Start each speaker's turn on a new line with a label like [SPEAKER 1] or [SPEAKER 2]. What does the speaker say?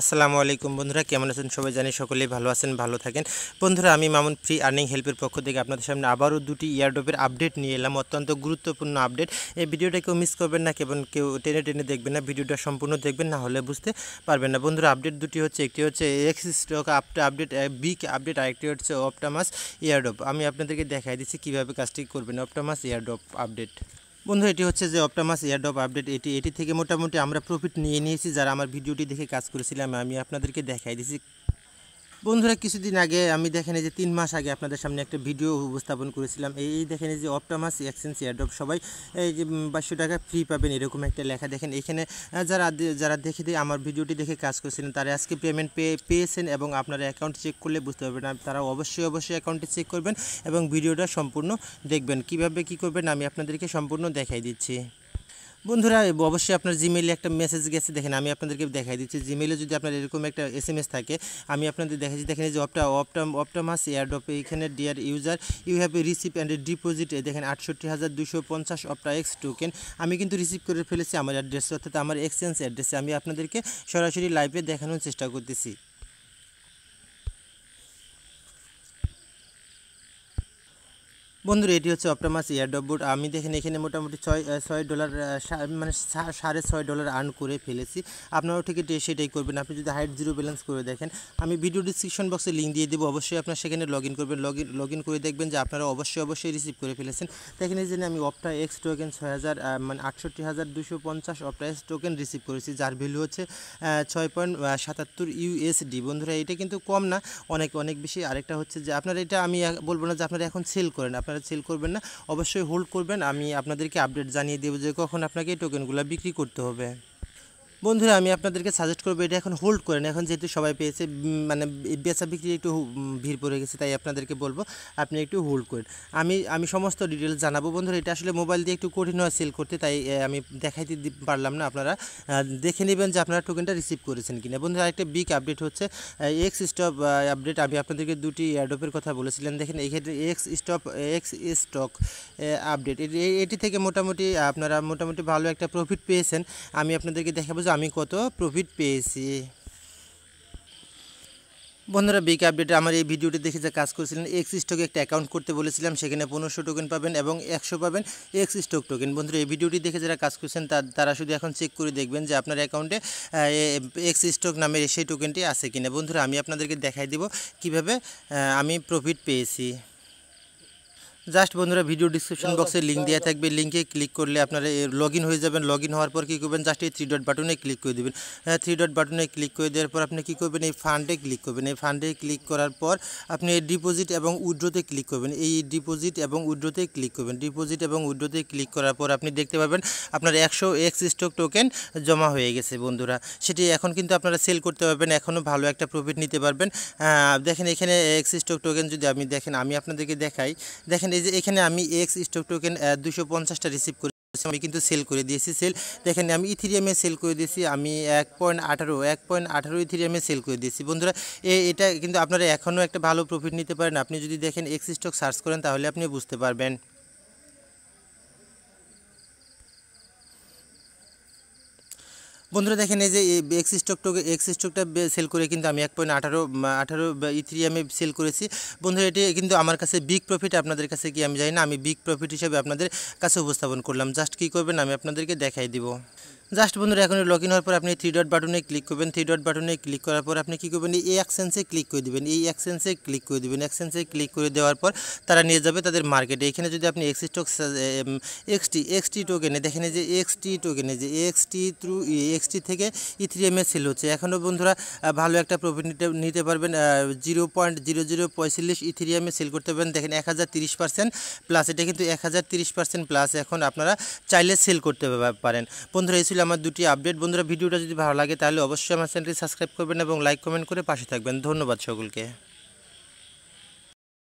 [SPEAKER 1] আসসালামু আলাইকুম বন্ধুরা কেমন আছেন সবাই জানি সকলেই ভালো আছেন ভালো থাকেন বন্ধুরা আমি মামুন ফ্রি আর্নিং হেল্পের পক্ষ থেকে আপনাদের সামনে আবারও দুটি ইয়ারডপের আপডেট নিয়ে এলাম অত্যন্ত গুরুত্বপূর্ণ আপডেট এই ভিডিওটা কেউ মিস করবেন না কেবল কেউ টেনে টেনে দেখবেন না ভিডিওটা সম্পূর্ণ দেখবেন না হলে বুঝতে পারবেন না বন্ধুরা আপডেট দুটি হচ্ছে একটি হচ্ছে এক্স স্টক আপটা আপডেট বিক আপডেট আরেকটি হচ্ছে অপটামাস ইয়ারডপ আমি আপনাদেরকে দেখাই দিচ্ছি কীভাবে কাজটি করবেন অপটামাস ইয়ারডপ আপডেট বন্ধু এটি হচ্ছে যে অপটামাস এয়ারডপ আপডেট এটি এটি থেকে মোটামুটি আমরা প্রফিট নিয়ে নিয়েছি যারা আমার ভিডিওটি দেখে কাজ করেছিলাম আমি আপনাদেরকে দেখাই দিয়েছি বন্ধুরা কিছুদিন আগে আমি দেখেন যে তিন মাস আগে আপনাদের সামনে একটা ভিডিও উপস্থাপন করেছিলাম এই দেখেন যে অপটামাস এক্সেন্স এয়ারড্রপ সবাই এই যে বাইশশো টাকা ফ্রি পাবেন এরকম একটা লেখা দেখেন এখানে যারা যারা দেখে দিয়ে আমার ভিডিওটি দেখে কাজ করেছিলেন তারা আজকে পেমেন্ট পেয়ে পেয়েছেন এবং আপনারা অ্যাকাউন্ট চেক করলে বুঝতে পারবেন তারা অবশ্যই অবশ্যই অ্যাকাউন্টে চেক করবেন এবং ভিডিওটা সম্পূর্ণ দেখবেন কিভাবে কি করবেন আমি আপনাদেরকে সম্পূর্ণ দেখাই দিচ্ছি বন্ধুরা অবশ্যই আপনার জিমেইলে একটা মেসেজ গেছে দেখেন আমি আপনাদেরকে দেখাই দিচ্ছি জিমেইলে যদি আপনার এরকম একটা এস থাকে আমি আপনাদের দেখাচ্ছি দেখেন যে অপটা অপটা অপটামাস এয়ারডপে এখানে dear user you have receive and deposit দেখেন আটষট্টি হাজার দুশো পঞ্চাশ অপটা এক্স টোকেন আমি কিন্তু রিসিভ করে ফেলেছি আমার অ্যাড্রেসে অর্থাৎ আমার এক্সচেঞ্জ অ্যাড্রেসে আমি আপনাদেরকে সরাসরি লাইভে দেখানোর চেষ্টা করতেছি বন্ধুরা এটি হচ্ছে অপটামাস এয়ারডপ বুট আমি দেখেন এখানে মোটামুটি ছয় ছয় ডলার মানে সাড়ে ছয় ডলার আর্ন করে ফেলেছি আপনারাও ঠিক সেটাই করবেন আপনি যদি হাইট জিরো ব্যালেন্স করে দেখেন আমি ভিডিও ডিসক্রিপশন বক্সে লিঙ্ক দিয়ে দেবো অবশ্যই আপনার সেখানে লগ ইন করবেন লগ ইন লগ ইন করে দেখবেন যে আপনারা অবশ্যই অবশ্যই রিসিভ করে ফেলেছেন দেখেন এই জন্য আমি অপটা এক্স টোকেন ছয় হাজার মানে আটষট্টি হাজার দুশো পঞ্চাশ অপটা এক্স টোকেন রিসিভ করেছি যার ভ্যালু হচ্ছে ছয় পয়েন্ট সাতাত্তর ইউএসডি বন্ধুরা এটা কিন্তু কম না অনেক অনেক বেশি আরেকটা হচ্ছে যে আপনারা এটা আমি বলবো না যে আপনারা এখন সেল করেন আপনার আপনারা সেল করবেন না অবশ্যই হোল্ড করবেন আমি আপনাদেরকে আপডেট জানিয়ে দেবো যে কখন আপনাকে এই টোকেনগুলো বিক্রি করতে হবে বন্ধুরা আমি আপনাদেরকে সাজেস্ট করবো এটা এখন হোল্ড করেন এখন যেহেতু সবাই পেয়েছে মানে বেচা বিক্রি একটু ভিড় পড়ে গেছে তাই আপনাদেরকে বলবো আপনি একটু হোল্ড করেন আমি আমি সমস্ত ডিটেলস জানাবো বন্ধুরা এটা আসলে মোবাইল দিয়ে একটু কঠিন হয় সেল করতে তাই আমি দেখাইতে পারলাম না আপনারা দেখে নেবেন যে আপনারা টোকেনটা রিসিভ করেছেন কিনা বন্ধুরা আরেকটা বিগ আপডেট হচ্ছে এক্স স্টপ আপডেট আমি আপনাদেরকে দুটি অ্যাডপের কথা বলেছিলেন দেখেন এক্ষেত্রে X stop X stock update এটি থেকে মোটামুটি আপনারা মোটামুটি ভালো একটা প্রফিট পেয়েছেন আমি আপনাদেরকে দেখাবো আমি কত প্রফিট পেয়েছি বন্ধুরা বিক আপডেটে আমার এই ভিডিওটি দেখে যা কাজ করেছিলেন এক্স স্টকে একটা অ্যাকাউন্ট করতে বলেছিলাম সেখানে পনেরোশো টোকেন পাবেন এবং একশো পাবেন এক্স স্টক টোকেন বন্ধুরা এই ভিডিওটি দেখে যারা কাজ করছেন তারা শুধু এখন চেক করে দেখবেন যে আপনার অ্যাকাউন্টে এক্স স্টক নামের সেই টোকেনটি আছে কিনা বন্ধুরা আমি আপনাদেরকে দেখাই দিব কিভাবে আমি প্রফিট পেয়েছি জাস্ট বন্ধুরা ভিডিও ডিসক্রিপশন বক্সে লিঙ্ক দেওয়া থাকবে লিঙ্কে ক্লিক করলে আপনারা লগ হয়ে যাবেন লগ হওয়ার পর কী করবেন জাস্ট এই থ্রি ডট বাটনে ক্লিক করে দেবেন থ্রি ডট বাটনে ক্লিক করে দেওয়ার পর আপনি কী করবেন এই ফান্ডে ক্লিক করবেন এই ফান্ডে ক্লিক করার পর আপনি ডিপোজিট এবং উইড্রোতে ক্লিক করবেন এই ডিপোজিট এবং উইড্রোতে ক্লিক করবেন ডিপোজিট এবং উইড্রোতে ক্লিক করার পর আপনি দেখতে পাবেন আপনার একশো এক্স স্টক টোকেন জমা হয়ে গেছে বন্ধুরা সেটি এখন কিন্তু আপনারা সেল করতে পারবেন এখনও ভালো একটা প্রফিট নিতে পারবেন দেখেন এখানে এক্স স্টক টোকেন যদি আমি দেখেন আমি আপনাদেরকে দেখাই দেখেন এই যে এখানে আমি এক্স স্টক টোকেন দুশো পঞ্চাশটা রিসিভ করি আমি কিন্তু সেল করে দিয়েছি সেল দেখেন আমি ইথিরিয়ামে সেল করে দিয়েছি আমি এক পয়েন্ট আঠারো এক পয়েন্ট আঠারো ইথিরিয়ামে সেল করে দিয়েছি বন্ধুরা এটা কিন্তু আপনারা এখনও একটা ভালো প্রফিট নিতে পারেন আপনি যদি দেখেন এক্স স্টক সার্চ করেন তাহলে আপনি বুঝতে পারবেন বন্ধুরা দেখেন এই যে এক্স স্টকটাকে এক্স স্টকটা সেল করে কিন্তু আমি এক পয়েন্ট আঠারো আঠারো আমি সেল করেছি বন্ধুরা এটি কিন্তু আমার কাছে বিগ প্রফিট আপনাদের কাছে কি আমি জানি না আমি বিগ প্রফিট হিসাবে আপনাদের কাছে উপস্থাপন করলাম জাস্ট কী করবেন আমি আপনাদেরকে দেখাই দিব জাস্ট বন্ধুরা এখন লগ ইন হওয়ার পর আপনি থ্রি ডট বাটনে ক্লিক করবেন থ্রি ডট বাটনে ক্লিক করার পর আপনি কী করবেন এই অ্যাকসেন্সে ক্লিক করে দেবেন এই অ্যাকসেন্সে ক্লিক করে দেবেন অ্যাকসেন্সে ক্লিক করে দেওয়ার পর তারা নিয়ে যাবে তাদের মার্কেটে এখানে যদি আপনি এক্সি স্টক এক্সটি এক্সটি টোকেনে দেখেন যে এক্সটি টোকেনে যে এক্সটি থ্রু এক্সটি থেকে ইথ্রিএমে e সেল হচ্ছে এখনও বন্ধুরা ভালো একটা প্রফিট নিতে নিতে পারবেন জিরো পয়েন্ট জিরো জিরো পঁয়তাল্লিশ ইথিরিয়ামে e সেল করতে পারবেন দেখেন এক হাজার তিরিশ পার্সেন্ট প্লাস এটা কিন্তু এক হাজার তিরিশ পার্সেন্ট প্লাস এখন আপনারা চাইলে সেল করতে পারেন বন্ধুরা এই ছিল আমার দুটি আপডেট বন্ধুরা ভিডিওটা যদি ভালো লাগে তাহলে অবশ্যই আমার চ্যানেলটি সাবস্ক্রাইব করবেন এবং লাইক কমেন্ট করে পাশে থাকবেন ধন্যবাদ সকলকে